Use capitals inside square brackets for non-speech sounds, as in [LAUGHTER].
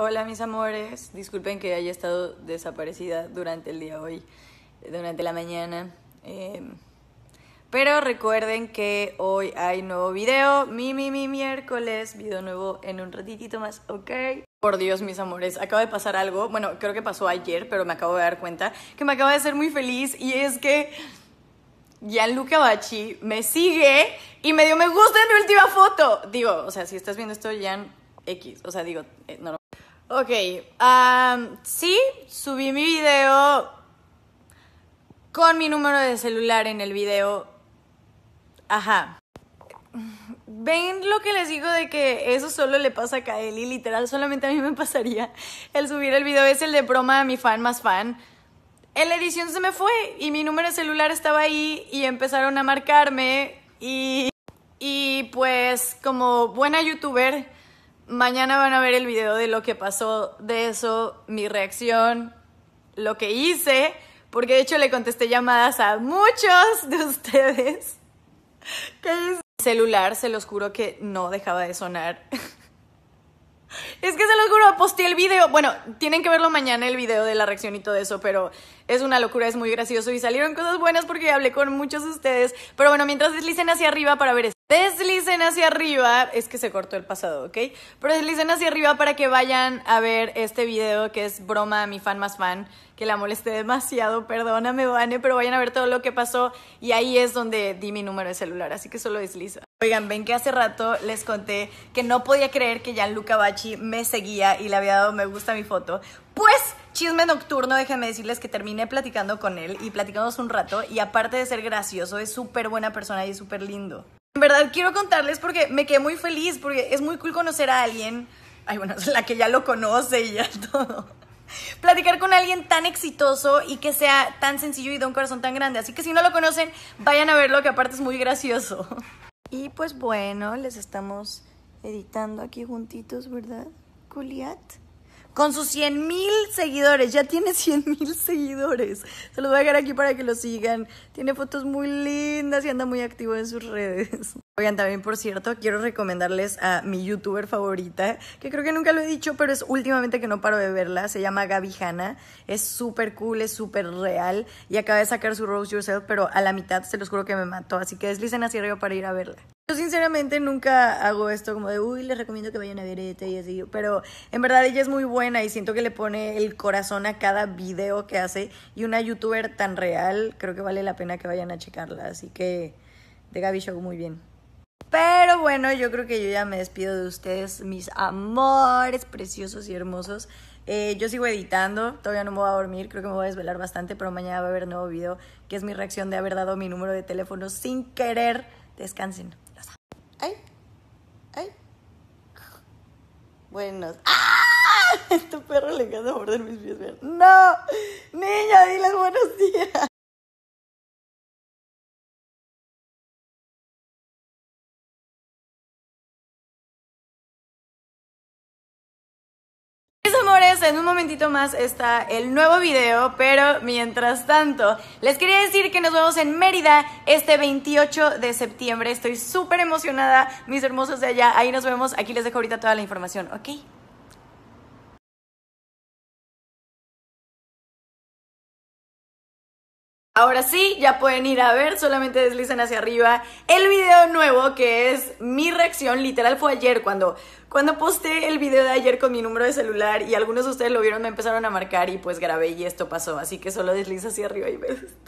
Hola mis amores, disculpen que haya estado desaparecida durante el día hoy, durante la mañana. Em, pero recuerden que hoy hay nuevo video, mi, mi, mi, miércoles, video nuevo en un ratitito más, ¿ok? Por Dios, mis amores, acaba de pasar algo, bueno, creo que pasó ayer, pero me acabo de dar cuenta que me acaba de ser muy feliz y es que Gianluca Bachi me sigue y me dio me gusta en mi última foto. Digo, o sea, si estás viendo esto, Gian, X, o sea, digo, eh, Ok, sí, subí mi video con mi número de celular en el video. Ajá. ¿Ven lo que les digo de que eso solo le pasa a Kaeli? Literal, solamente a mí me [LAUGHS] pasaría el subir el video. Es el de broma a mi fan más fan. En la edición se me fue y mi número de celular estaba ahí y empezaron a marcarme y, y pues como buena youtuber Mañana van a ver el video de lo que pasó de eso, mi reacción, lo que hice, porque de hecho le contesté llamadas a muchos de ustedes. [LAUGHS] ¿Qué celular, se los juro que no dejaba de sonar. [LAUGHS] Es que se los juro, posteé el video. Bueno, tienen que verlo mañana el video de la reacción y todo eso, pero es una locura, es muy gracioso y salieron cosas buenas porque hablé con muchos de ustedes. Pero bueno, mientras deslicen hacia arriba para ver esto. Deslicen hacia arriba, es que se cortó el pasado, ¿ok? Pero deslicen hacia arriba para que vayan a ver este video que es broma a mi fan más fan, que la molesté demasiado, perdóname, Vane, pero vayan a ver todo lo que pasó y ahí es donde di mi número de celular, así que solo desliza. Oigan, ven que hace rato les conté que no podía creer que Luca Bachi me seguía y le había dado me gusta a mi foto. Pues chisme nocturno, déjenme decirles que terminé platicando con él y platicamos un rato y aparte de ser gracioso, es súper buena persona y súper lindo. En verdad quiero contarles porque me quedé muy feliz, porque es muy cool conocer a alguien, ay bueno, [LAUGHS] la que ya lo conoce y ya [LAUGHS] todo. Platicar con alguien tan exitoso y que sea tan sencillo y de un corazón tan grande. Así que si no lo conocen, vayan a verlo, que aparte es muy gracioso. [LAUGHS] Y pues bueno, les estamos editando aquí juntitos, ¿verdad? Culiat con sus 100 mil seguidores. Ya tiene 100 mil seguidores. Se los voy a dejar aquí para que lo sigan. Tiene fotos muy lindas y anda muy activo en sus redes. [LAUGHS] Oigan, también por cierto, quiero recomendarles a mi youtuber favorita, que creo que nunca lo he dicho, pero es últimamente que no paro de verla. Se llama Gaby Hanna. Es súper cool, es súper real. Y acaba de sacar su Rose Yourself, pero a la mitad se los juro que me mató. Así que deslicen hacia arriba para ir a verla. Yo sinceramente nunca hago esto como de, uy, les recomiendo que vayan a ver este y así, pero en verdad ella es muy buena y siento que le pone el corazón a cada video que hace y una youtuber tan real, creo que vale la pena que vayan a checarla, así que de Gaby Show muy bien. Pero bueno, yo creo que yo ya me despido de ustedes, mis amores preciosos y hermosos. Eh, yo sigo editando, todavía no me voy a dormir, creo que me voy a desvelar bastante, pero mañana va a haber nuevo video, que es mi reacción de haber dado mi número de teléfono sin querer. Descansen ay, ay. Buenos. ¡Ah! este [LAUGHS] perro le encanta morder mis pies. ¡No! ¡Niña, diles buenos días! amores, en un momentito más está el nuevo video, pero mientras tanto, les quería decir que nos vemos en Mérida este 28 de septiembre. Estoy súper emocionada, mis hermosos de allá. Ahí nos vemos. Aquí les dejo ahorita toda la información, ¿ok? Ahora sí, ya pueden ir a ver, solamente deslizan hacia arriba el video nuevo que es mi reacción, literal fue ayer cuando, cuando posté el video de ayer con mi número de celular y algunos de ustedes lo vieron, me empezaron a marcar y pues grabé y esto pasó, así que solo desliza hacia arriba y ves